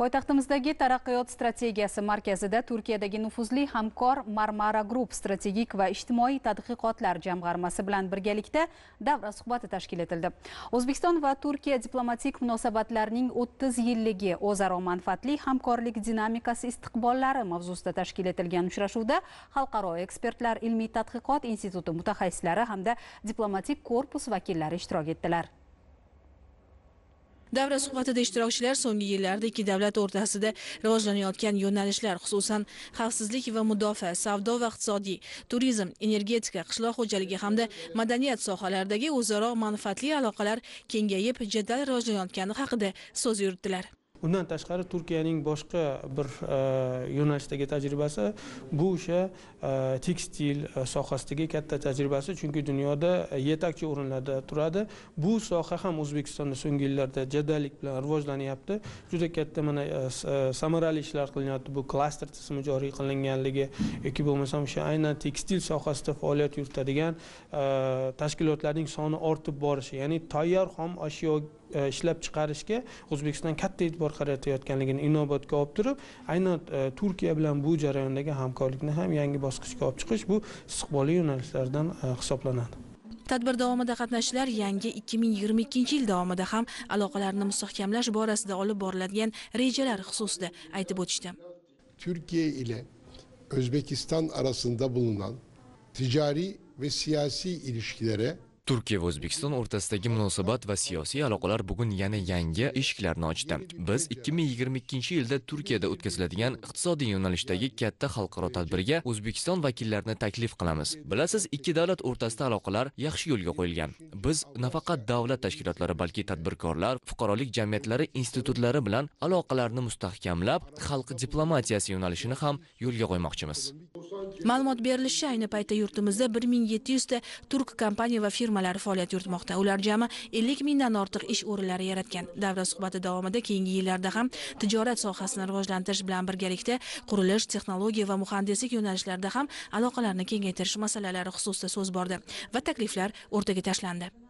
Poytaxtimizdagi taraqqiyot strategiyasi markazida Turkiyadagi nufuzli hamkor Marmara Group strategik va ijtimoiy tadqiqotlar jamg'armasi bilan birgalikda davra suhbati tashkil etildi. O'zbekiston va Turkiya diplomatik munosabatlarining 30 yilligi o'zaro manfaatli hamkorlik dinamikasi istiqbollari mavzusida tashkil etilgan uchrashuvda xalqaro ekspertlar ilmiy tadqiqot instituti mutaxassislari hamda diplomatik korpus vakillari ishtirok etdilar. davra suhbatida ishtirokchilar so'nggi yillarda ikki davlat o'rtasida rivojlanayotgan yo'nalishlar xususan xavfsizlik va mudofaa savdo va iqtisodiy turizm energetika qishloq xo'jaligi hamda madaniyat sohalaridagi o'zaro manfaatli aloqalar kengayib jadal rivojlanayotgani haqida so'z yuritdilar undan tashqari turkiyaning boshqa bir e, yo'nalishdagi tajribasi bu o'sha e, tekstil e, sohasidagi katta tajribasi chunki dunyoda yetakchi o'rinlarda turadi bu soha ham o'zbekistonda so'nggi yillarda jadallik bilan rivojlanyapti juda katta mana samarali ishlar qilinyapti bu klaster tizimi joriy qilinganligi yoki bo'lmasam o'sha aynan tekstil sohasida faoliyat yuritadigan tashkilotlarning soni ortib borishi ya'ni tayyor xom ashyo E, ishlab chiqarishga o'zbekiston katta e'tibor qaratayotganligini inobatga olib turib aynan e, turkiya bilan bu jarayondagi hamkorlikni ham yangi bosqichga olib chiqish bu istiqbolli yo'nalishlardan e, hisoblanadi tadbir davomida qatnashchilar yangi 2022 yil davomida ham aloqalarni mustahkamlash borasida olib boriladigan rejalar xususida aytib o'tishdi turkiya ile o'zbekiston arasında bulunan tijoriy ve siyosiy ilishkilari turkiya va o'zbekiston o'rtasidagi munosabat va siyosiy aloqalar bugun yana yangi eshiklarni ochdi biz 2022 yilda turkiyada o'tkaziladigan iqtisodiy yo'nalishdagi katta xalqaro tadbirga o'zbekiston vakillarini taklif qilamiz bilasiz ikki davlat o'rtasida aloqalar yaxshi yo'lga qo'yilgan biz nafaqat davlat tashkilotlari balki tadbirkorlar fuqarolik jamiyatlari institutlari bilan aloqalarni mustahkamlab xalq diplomatiyasi yo'nalishini ham yo'lga qo'ymoqchimiz ma'lumot berilishicha ayni paytda yurtimizda 1700 ta turk kompaniya va firmalari faoliyat yuritmoqda ular jami 50 mingdan ortiq ish o'rinlari yaratgan davra suhbati davomida keyingi yillarda ham tijorat sohasini rivojlantirish bilan birgalikda qurilish texnologiya va muhandislik yo'nalishlarida ham aloqalarni kengaytirish masalalari xususida so'z bordi va takliflar o'rtaga tashlandi